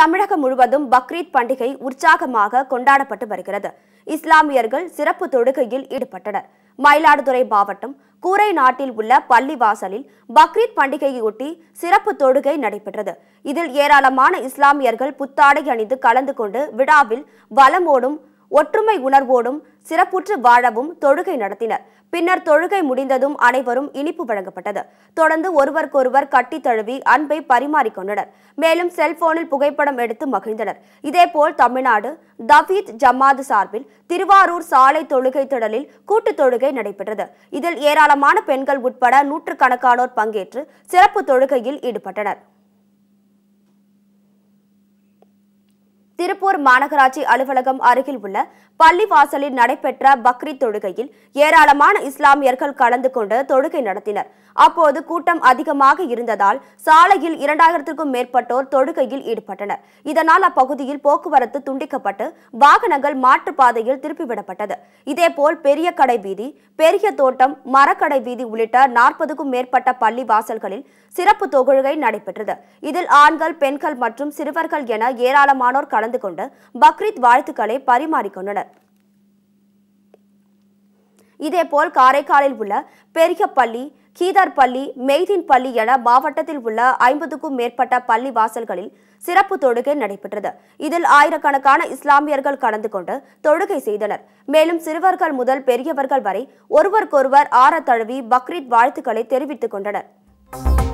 தமிழகம் முழுவதும் பக்ரீத் பண்டிகை உற்சாகமாக கொண்டாடப்பட்டு வருகிறது இஸ்லாமியர்கள் சிறப்பு தொழுகையில் ஈடுபட்டனர் மயிலாடுதுறை மாவட்டம் கூரை நாட்டில் உள்ள பள்ளி வாசலில் பக்ரீத் பண்டிகையொட்டி சிறப்பு தொழுகை நடைபெற்றது இதில் ஏராளமான இஸ்லாமியர்கள் புத்தாடை அணிந்து கலந்து கொண்டு விழாவில் வளமோடும் ஒற்றுமை உணர்வோடும் சிறப்புற்று வாழவும் தொழுகை நடத்தினர் பின்னர் தொழுகை முடிந்ததும் அனைவரும் இனிப்பு வழங்கப்பட்டது தொடர்ந்து ஒருவருக்கொருவர் கட்டி தழுவி அன்பை பரிமாறிக்கொண்டனர் மேலும் செல்போனில் புகைப்படம் எடுத்து மகிழ்ந்தனர் இதேபோல் தமிழ்நாடு தபீத் ஜமாது சார்பில் திருவாரூர் சாலை தொழுகை திடலில் கூட்டு தொழுகை நடைபெற்றது இதில் ஏராளமான பெண்கள் உட்பட நூற்றுக்கணக்கானோர் பங்கேற்று சிறப்பு தொழுகையில் ஈடுபட்டனர் திருப்பூர் மாநகராட்சி அலுவலகம் அருகில் உள்ள பள்ளி வாசலில் நடைபெற்ற பக்ரீத் தொழுகையில் ஏராளமான இஸ்லாமியர்கள் கலந்து கொண்டு தொழுகை நடத்தினர் அப்போது கூட்டம் அதிகமாக இருந்ததால் சாலையில் இரண்டாயிரத்திற்கும் மேற்பட்டோர் தொழுகையில் ஈடுபட்டனர் இதனால் அப்பகுதியில் போக்குவரத்து துண்டிக்கப்பட்டு வாகனங்கள் மாற்றுப்பாதையில் திருப்பிவிடப்பட்டது இதேபோல் பெரிய கடை வீதி பெரிய தோட்டம் மரக்கடை வீதி உள்ளிட்ட நாற்பதுக்கும் மேற்பட்ட பள்ளி வாசல்களில் சிறப்பு தொகுழ்கை நடைபெற்றது இதில் ஆண்கள் பெண்கள் மற்றும் சிறுவர்கள் என ஏராளமானோர் கலந்து கலந்து கொண்டு பக்ரீத் வாழ்த்துக்களை பரிமாறிக்கொண்டனர் இதேபோல் காரைக்காலில் உள்ள பெரியப்பள்ளி கீதர்பள்ளி மெய்தின் பள்ளி என மாவட்டத்தில் உள்ள ஐம்பதுக்கும் மேற்பட்ட பள்ளி வாசல்களில் சிறப்பு தொழுகை நடைபெற்றது இதில் ஆயிரக்கணக்கான இஸ்லாமியர்கள் கலந்து கொண்டு தொழுகை செய்தனர் மேலும் சிறுவர்கள் முதல் பெரியவர்கள் வரை ஒருவருக்கொருவர் ஆற தழுவி பக்ரீத் வாழ்த்துக்களை தெரிவித்துக் கொண்டனர்